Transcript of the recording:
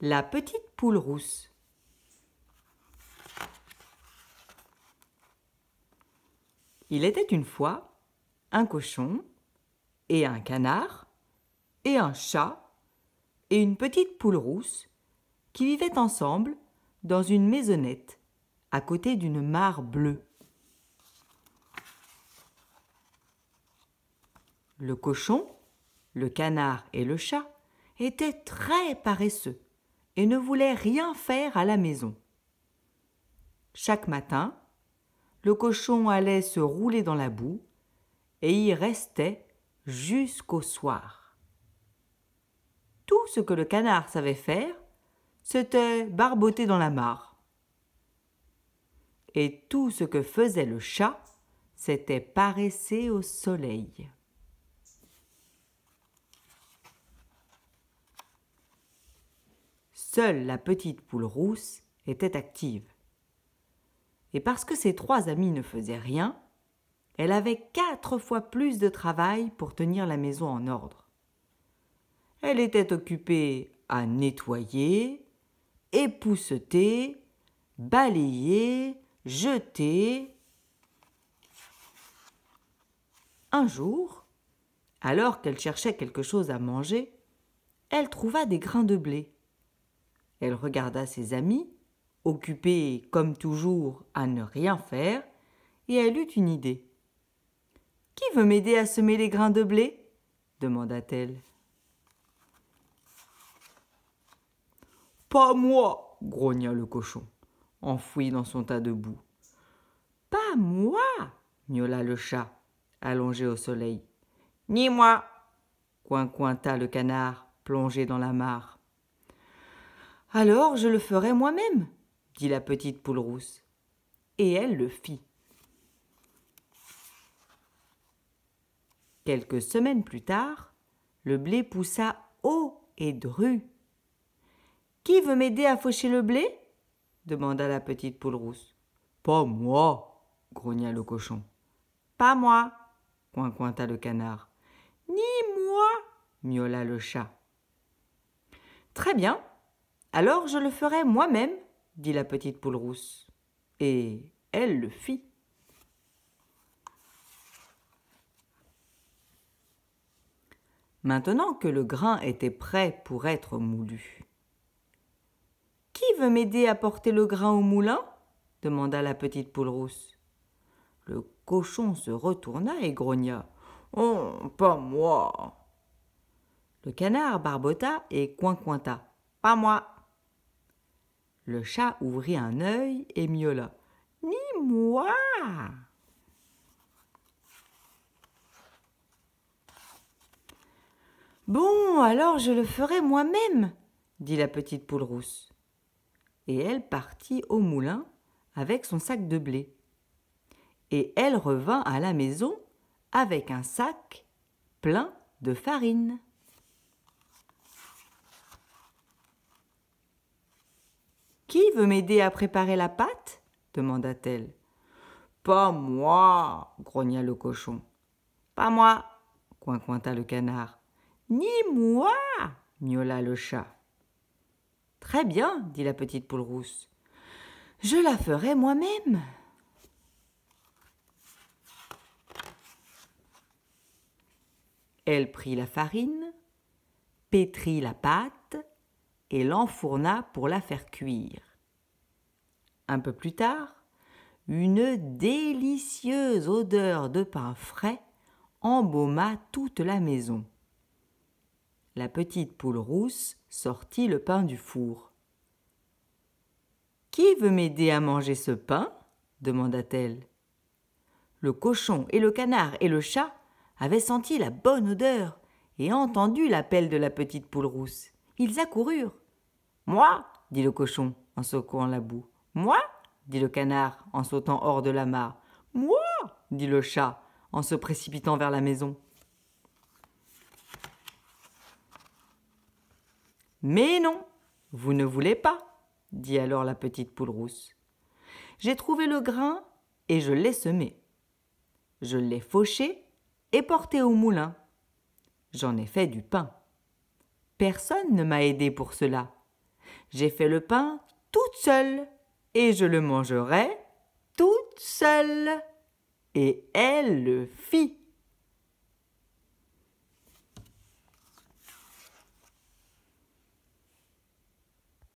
La petite poule rousse. Il était une fois un cochon et un canard et un chat et une petite poule rousse qui vivaient ensemble dans une maisonnette à côté d'une mare bleue. Le cochon, le canard et le chat étaient très paresseux et ne voulait rien faire à la maison. Chaque matin, le cochon allait se rouler dans la boue et y restait jusqu'au soir. Tout ce que le canard savait faire, c'était barboter dans la mare. Et tout ce que faisait le chat, c'était paresser au soleil. Seule la petite poule rousse était active. Et parce que ses trois amis ne faisaient rien, elle avait quatre fois plus de travail pour tenir la maison en ordre. Elle était occupée à nettoyer, épousseter, balayer, jeter. Un jour, alors qu'elle cherchait quelque chose à manger, elle trouva des grains de blé. Elle regarda ses amis, occupés comme toujours à ne rien faire, et elle eut une idée. Qui veut m'aider à semer les grains de blé demanda-t-elle. Pas moi grogna le cochon, enfoui dans son tas de boue. Pas moi miaula le chat, allongé au soleil. Ni moi coincointa le canard, plongé dans la mare. Alors je le ferai moi-même, dit la petite poule rousse. Et elle le fit. Quelques semaines plus tard, le blé poussa haut et dru. Qui veut m'aider à faucher le blé demanda la petite poule rousse. Pas moi, grogna le cochon. Pas moi, coincointa le canard. Ni moi, miaula le chat. Très bien, alors je le ferai moi-même, dit la petite poule rousse. Et elle le fit. Maintenant que le grain était prêt pour être moulu. Qui veut m'aider à porter le grain au moulin demanda la petite poule rousse. Le cochon se retourna et grogna. Oh, pas moi. Le canard barbota et coincointa. Pas moi. Le chat ouvrit un œil et miaula. Ni moi Bon, alors je le ferai moi-même, dit la petite poule rousse. Et elle partit au moulin avec son sac de blé. Et elle revint à la maison avec un sac plein de farine. Qui veut m'aider à préparer la pâte demanda-t-elle. Pas moi, grogna le cochon. Pas moi, coincointa le canard. Ni moi, miaula le chat. Très bien, dit la petite poule rousse. Je la ferai moi-même. Elle prit la farine, pétrit la pâte, et l'enfourna pour la faire cuire. Un peu plus tard, une délicieuse odeur de pain frais embauma toute la maison. La petite poule rousse sortit le pain du four. Qui veut m'aider à manger ce pain demanda-t-elle. Le cochon et le canard et le chat avaient senti la bonne odeur et entendu l'appel de la petite poule rousse. Ils accoururent. Moi dit le cochon en secouant la boue. Moi dit le canard en sautant hors de la mare. Moi dit le chat en se précipitant vers la maison. Mais non, vous ne voulez pas, dit alors la petite poule rousse. J'ai trouvé le grain et je l'ai semé. Je l'ai fauché et porté au moulin. J'en ai fait du pain. Personne ne m'a aidé pour cela. J'ai fait le pain toute seule et je le mangerai toute seule. Et elle le fit.